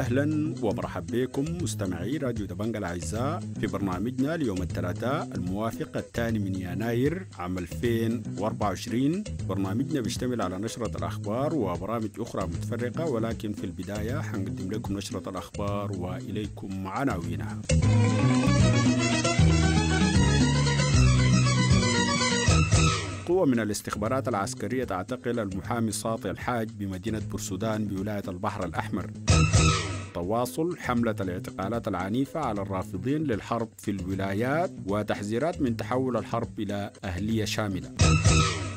اهلا ومرحبا بكم مستمعي راديو دبنجا الاعزاء في برنامجنا ليوم الثلاثاء الموافق الثاني من يناير عام 2024 برنامجنا بيشتمل على نشرة الاخبار وبرامج اخرى متفرقة ولكن في البداية حنقدم لكم نشرة الاخبار واليكم عناوينها. قوة من الاستخبارات العسكرية تعتقل المحامي ساطي الحاج بمدينة بورسودان بولاية البحر الأحمر التواصل حملة الاعتقالات العنيفة على الرافضين للحرب في الولايات وتحذيرات من تحول الحرب إلى أهلية شاملة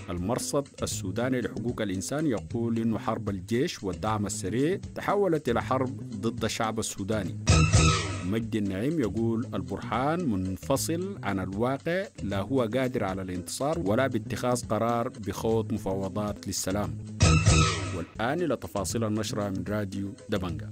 المرصد السوداني لحقوق الإنسان يقول إن حرب الجيش والدعم السريع تحولت إلى حرب ضد الشعب السوداني مجدي النعيم يقول البرهان منفصل عن الواقع لا هو قادر على الانتصار ولا باتخاذ قرار بخوض مفاوضات للسلام الأول آن إلى تفاصيل النشرة من راديو دبنجا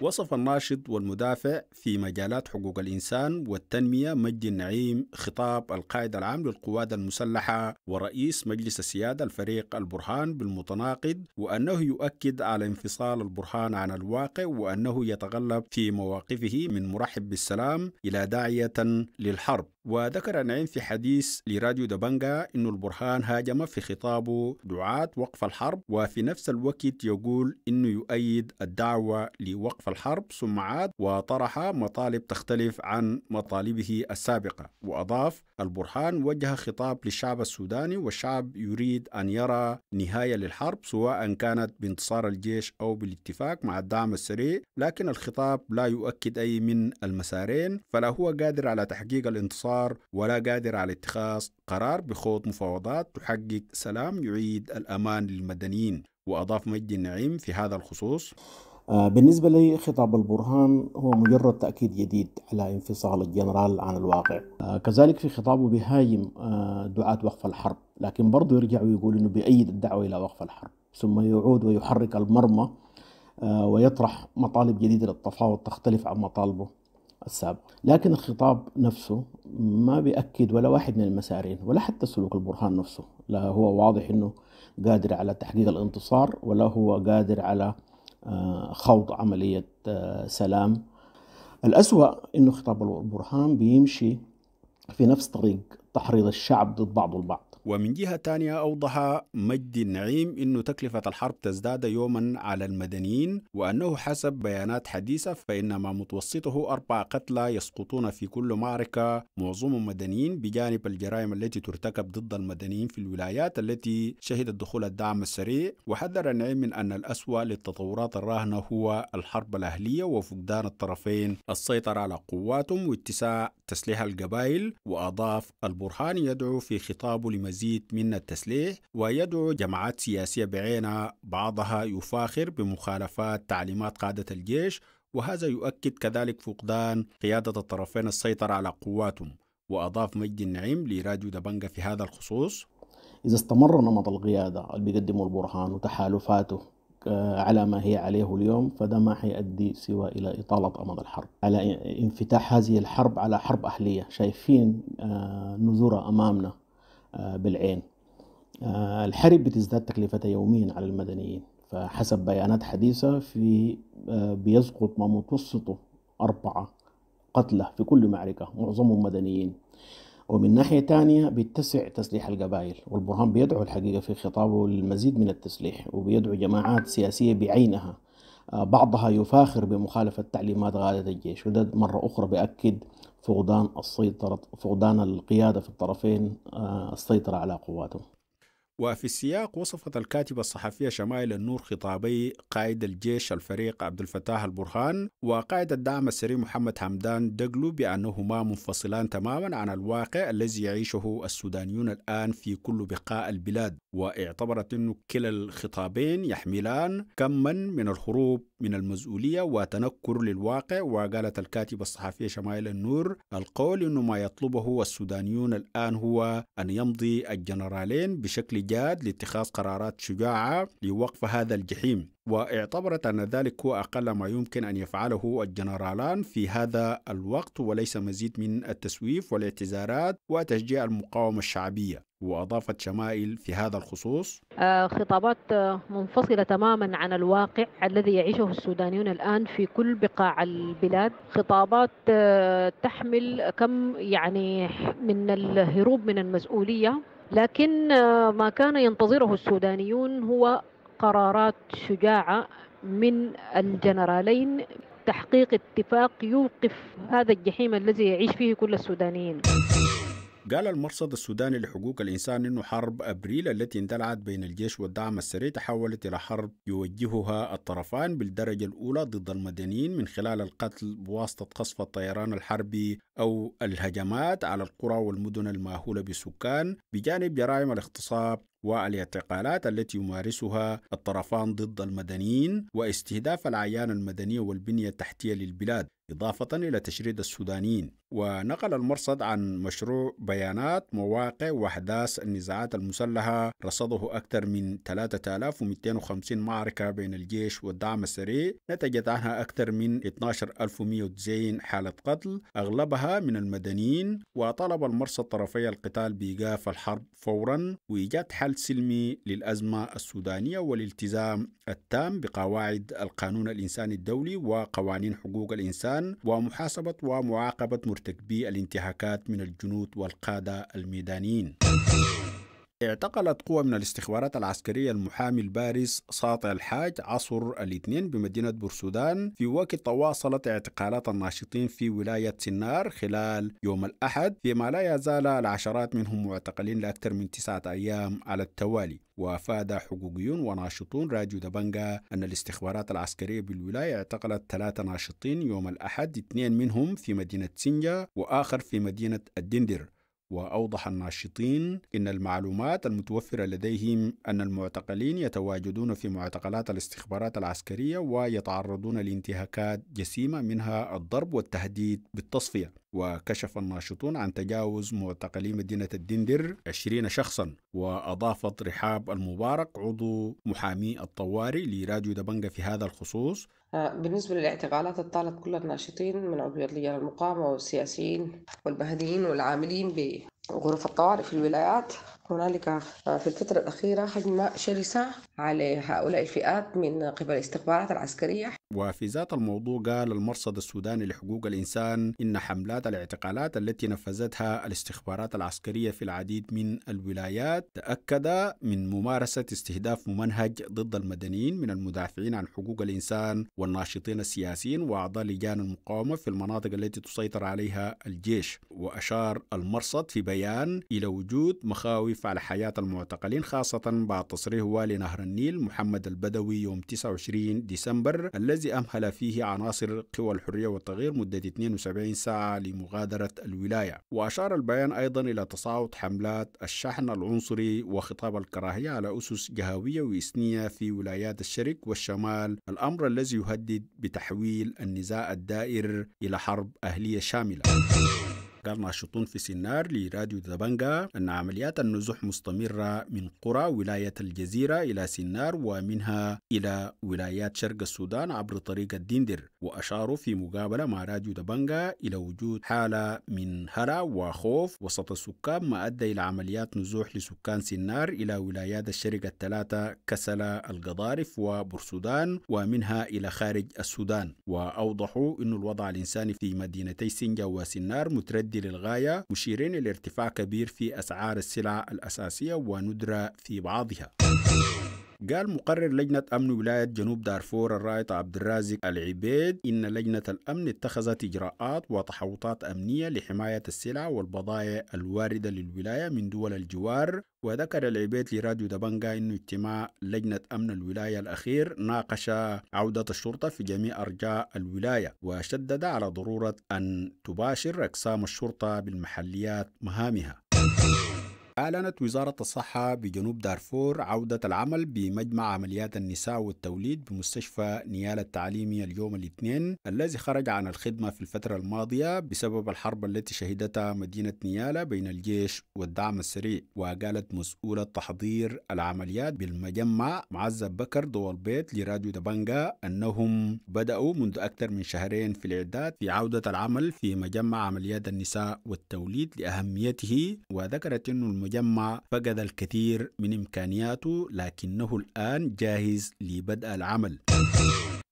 وصف الناشط والمدافع في مجالات حقوق الإنسان والتنمية مجد النعيم خطاب القائد العام للقوات المسلحة ورئيس مجلس السيادة الفريق البرهان بالمتناقض وأنه يؤكد على انفصال البرهان عن الواقع وأنه يتغلب في مواقفه من مرحب بالسلام إلى داعية للحرب وذكر نعيم في حديث لراديو دبنجا أن البرهان هاجم في خطابه دعاة وقف الحرب وفي نفس الوقت يقول أنه يؤيد الدعوة لوقف الحرب ثم عاد وطرح مطالب تختلف عن مطالبه السابقة وأضاف البرهان وجه خطاب للشعب السوداني والشعب يريد أن يرى نهاية للحرب سواء كانت بانتصار الجيش أو بالاتفاق مع الدعم السريع لكن الخطاب لا يؤكد أي من المسارين فلا هو قادر على تحقيق الانتصار الأمطار ولا قادر على اتخاذ قرار بخوض مفاوضات تحقق سلام يعيد الأمان للمدنيين وأضاف مجدي النعيم في هذا الخصوص آه، بالنسبة لي خطاب البرهان هو مجرد تأكيد جديد على انفصال الجنرال عن الواقع آه، كذلك في خطابه بهاجم آه، دعاة وقف الحرب لكن برضه يرجع ويقول أنه بأيد الدعوة إلى وقف الحرب ثم يعود ويحرك المرمى ويطرح مطالب جديدة للتفاوض تختلف عن مطالبه السابق لكن الخطاب نفسه ما بيأكد ولا واحد من المسارين ولا حتى سلوك البرهان نفسه لا هو واضح أنه قادر على تحقيق الانتصار ولا هو قادر على آه، خوض عملية آه، سلام الأسوأ أنه خطاب البرهان بيمشي في نفس طريق تحريض الشعب ضد بعضه البعض ومن جهة تانية أوضح مجد النعيم أن تكلفة الحرب تزداد يوما على المدنيين وأنه حسب بيانات حديثة فإنما متوسطه أربع قتلى يسقطون في كل معركة معظمهم مدنيين بجانب الجرائم التي ترتكب ضد المدنيين في الولايات التي شهدت دخول الدعم السريع وحذر النعيم من أن الأسوأ للتطورات الراهنة هو الحرب الأهلية وفقدان الطرفين السيطرة على قواتهم واتساع تسليح القبائل وأضاف البرهان يدعو في خطابه لمدينة مزيد من التسليح ويدعو جماعات سياسية بعينها بعضها يفاخر بمخالفات تعليمات قادة الجيش وهذا يؤكد كذلك فقدان قيادة الطرفين السيطرة على قواتهم وأضاف مجد النعيم لراديو دبنجة في هذا الخصوص إذا استمر نمط القيادة اللي بيقدمه البرهان وتحالفاته آه، على ما هي عليه اليوم فده ما حيؤدي سوى إلى إطالة أمد الحرب على انفتاح هذه الحرب على حرب أهلية شايفين آه، نذورها أمامنا آه، بالعين آه، الحرب بتزداد تكلفتها يوميا على المدنيين فحسب بيانات حديثة في آه، بيسقط ما متوسطه أربعة قتلى في كل معركة معظمهم مدنيين ومن ناحية تانية بيتسع تسليح القبائل والبرهان بيدعو الحقيقة في خطابه للمزيد من التسليح وبيدعو جماعات سياسية بعينها بعضها يفاخر بمخالفة تعليمات غادة الجيش وده مرة أخرى بأكد فقدان السيطرة فقدان القيادة في الطرفين السيطرة آه، على قواتهم وفي السياق وصفت الكاتبة الصحفية شمائل النور خطابي قائد الجيش الفريق عبد الفتاح البرهان وقائد الدعم السري محمد حمدان دقلو بأنهما منفصلان تماما عن الواقع الذي يعيشه السودانيون الآن في كل بقاع البلاد واعتبرت أن كلا الخطابين يحملان كما من الهروب من المسؤولية وتنكر للواقع وقالت الكاتبة الصحفية شمائل النور القول أن ما يطلبه السودانيون الآن هو أن يمضي الجنرالين بشكل السجاد لاتخاذ قرارات شجاعة لوقف هذا الجحيم واعتبرت أن ذلك هو أقل ما يمكن أن يفعله الجنرالان في هذا الوقت وليس مزيد من التسويف والاعتذارات وتشجيع المقاومة الشعبية وأضافت شمائل في هذا الخصوص آه، خطابات آه، منفصلة تماما عن الواقع الذي يعيشه السودانيون الآن في كل بقاع البلاد خطابات آه، تحمل كم يعني من الهروب من المسؤولية لكن آه، ما كان ينتظره السودانيون هو قرارات شجاعة من الجنرالين تحقيق اتفاق يوقف هذا الجحيم الذي يعيش فيه كل السودانيين قال المرصد السوداني لحقوق الإنسان أن حرب أبريل التي اندلعت بين الجيش والدعم السري تحولت إلى حرب يوجهها الطرفان بالدرجة الأولى ضد المدنيين من خلال القتل بواسطة قصف الطيران الحربي أو الهجمات على القرى والمدن الماهولة بالسكان بجانب جرائم الاغتصاب والاعتقالات التي يمارسها الطرفان ضد المدنيين واستهداف العيان المدني والبنية التحتية للبلاد إضافة إلى تشريد السودانيين ونقل المرصد عن مشروع بيانات مواقع وأحداث النزاعات المسلحة رصده أكثر من 3250 معركة بين الجيش والدعم السريع نتجت عنها أكثر من 12190 حالة قتل أغلبها من المدنيين وطلب المرصد طرفي القتال بإيقاف الحرب فورا وإيجاد حل حل سلمي للأزمة السودانية والالتزام التام بقواعد القانون الإنساني الدولي وقوانين حقوق الإنسان ومحاسبة ومعاقبة مرتكبي الانتهاكات من الجنود والقادة الميدانيين اعتقلت قوة من الاستخبارات العسكرية المحامي البارز ساطع الحاج عصر الاثنين بمدينة بورسودان في وقت تواصلت اعتقالات الناشطين في ولاية سنار خلال يوم الأحد فيما لا يزال العشرات منهم معتقلين لأكثر من تسعة أيام على التوالي وافاد حقوقيون وناشطون راديو دبنجا ان الاستخبارات العسكريه بالولايه اعتقلت ثلاثه ناشطين يوم الاحد اثنين منهم في مدينه سنجا واخر في مدينه الدندر وأوضح الناشطين إن المعلومات المتوفرة لديهم أن المعتقلين يتواجدون في معتقلات الاستخبارات العسكرية ويتعرضون لانتهاكات جسيمة منها الضرب والتهديد بالتصفية وكشف الناشطون عن تجاوز معتقلي مدينة الدندر 20 شخصا وأضافت رحاب المبارك عضو محامي الطوارئ لراديو دبنجة في هذا الخصوص بالنسبة للاعتقالات اطالت كل الناشطين من عضوية المقاومة والسياسيين والمهنيين والعاملين غرف الطوارئ في الولايات هنالك في الفترة الأخيرة هجمة شرسة على هؤلاء الفئات من قبل الاستخبارات العسكرية وفي ذات الموضوع قال المرصد السوداني لحقوق الإنسان إن حملات الاعتقالات التي نفذتها الاستخبارات العسكرية في العديد من الولايات تأكد من ممارسة استهداف ممنهج ضد المدنيين من المدافعين عن حقوق الإنسان والناشطين السياسيين وأعضاء لجان المقاومة في المناطق التي تسيطر عليها الجيش وأشار المرصد في بيان البيان إلى وجود مخاوف على حياة المعتقلين خاصة بعد تصريح والي نهر النيل محمد البدوي يوم 29 ديسمبر الذي أمهل فيه عناصر قوى الحرية والتغيير مدة 72 ساعة لمغادرة الولاية وأشار البيان أيضا إلى تصاعد حملات الشحن العنصري وخطاب الكراهية على أسس جهوية وإثنية في ولايات الشرق والشمال الأمر الذي يهدد بتحويل النزاع الدائر إلى حرب أهلية شاملة قال ناشطون في سنار لراديو دبنجا أن عمليات النزوح مستمرة من قرى ولاية الجزيرة إلى سنار ومنها إلى ولايات شرق السودان عبر طريق الديندر وأشاروا في مقابلة مع راديو دبنجا إلى وجود حالة من هرع وخوف وسط السكان ما أدى إلى عمليات نزوح لسكان سنار إلى ولايات الشرق الثلاثة كسلة القضارف وبرسودان ومنها إلى خارج السودان وأوضحوا أن الوضع الإنساني في مدينتي سنجا وسنار متردد المتعدي للغاية مشيرين إلى ارتفاع كبير في أسعار السلع الأساسية وندرة في بعضها قال مقرر لجنة أمن ولاية جنوب دارفور الرائد عبد الرازق العبيد إن لجنة الأمن اتخذت إجراءات وتحوطات أمنية لحماية السلع والبضائع الواردة للولاية من دول الجوار وذكر العبيد لراديو دبنجا أن اجتماع لجنة أمن الولاية الأخير ناقش عودة الشرطة في جميع أرجاء الولاية وشدد على ضرورة أن تباشر أقسام الشرطة بالمحليات مهامها أعلنت وزارة الصحة بجنوب دارفور عودة العمل بمجمع عمليات النساء والتوليد بمستشفى نيال التعليمي اليوم الاثنين الذي خرج عن الخدمة في الفترة الماضية بسبب الحرب التي شهدتها مدينة نيالا بين الجيش والدعم السريع وقالت مسؤولة تحضير العمليات بالمجمع معزة بكر دول بيت لراديو دبانجا أنهم بدأوا منذ أكثر من شهرين في الإعداد في عودة العمل في مجمع عمليات النساء والتوليد لأهميته وذكرت أن المجمع فقد الكثير من إمكانياته لكنه الآن جاهز لبدء العمل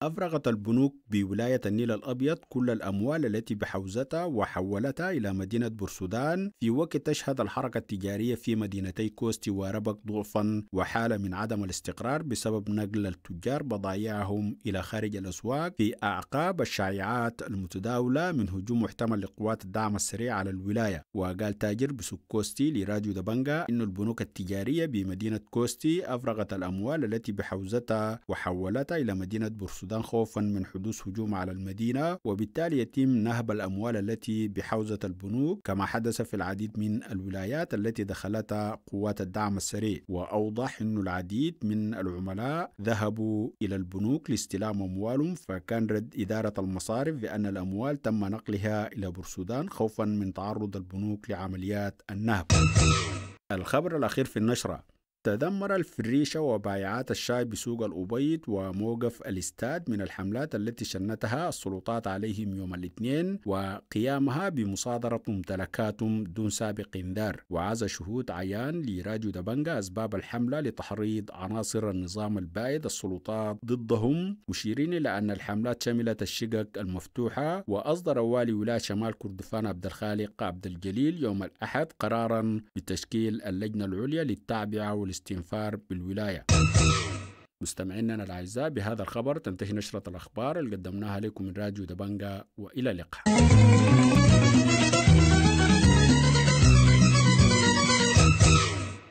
أفرغت البنوك بولاية النيل الأبيض كل الأموال التي بحوزتها وحولتها إلى مدينة بورسودان في وقت تشهد الحركة التجارية في مدينتي كوستي وربك ضعفا وحالة من عدم الاستقرار بسبب نقل التجار بضائعهم إلى خارج الأسواق في أعقاب الشائعات المتداولة من هجوم محتمل لقوات الدعم السريع على الولاية وقال تاجر بسوق كوستي لراديو دبنجا أن البنوك التجارية بمدينة كوستي أفرغت الأموال التي بحوزتها وحولتها إلى مدينة بورسودان السودان خوفا من حدوث هجوم على المدينة وبالتالي يتم نهب الأموال التي بحوزة البنوك كما حدث في العديد من الولايات التي دخلتها قوات الدعم السريع وأوضح أن العديد من العملاء ذهبوا إلى البنوك لاستلام أموالهم فكان رد إدارة المصارف بأن الأموال تم نقلها إلى بورسودان خوفا من تعرض البنوك لعمليات النهب الخبر الأخير في النشرة تدمر الفريشة وبائعات الشاي بسوق الأبيض وموقف الاستاد من الحملات التي شنتها السلطات عليهم يوم الاثنين وقيامها بمصادرة ممتلكاتهم دون سابق انذار وعز شهود عيان لراجو دبنجا أسباب الحملة لتحريض عناصر النظام البائد السلطات ضدهم مشيرين إلى أن الحملات شملت الشقق المفتوحة وأصدر والي ولاية شمال كردفان عبد الخالق عبد الجليل يوم الأحد قرارا بتشكيل اللجنة العليا للتعبئة والاستنفار بالولاية مستمعينا الأعزاء بهذا الخبر تنتهي نشرة الأخبار اللي قدمناها لكم من راديو دبنجا وإلى اللقاء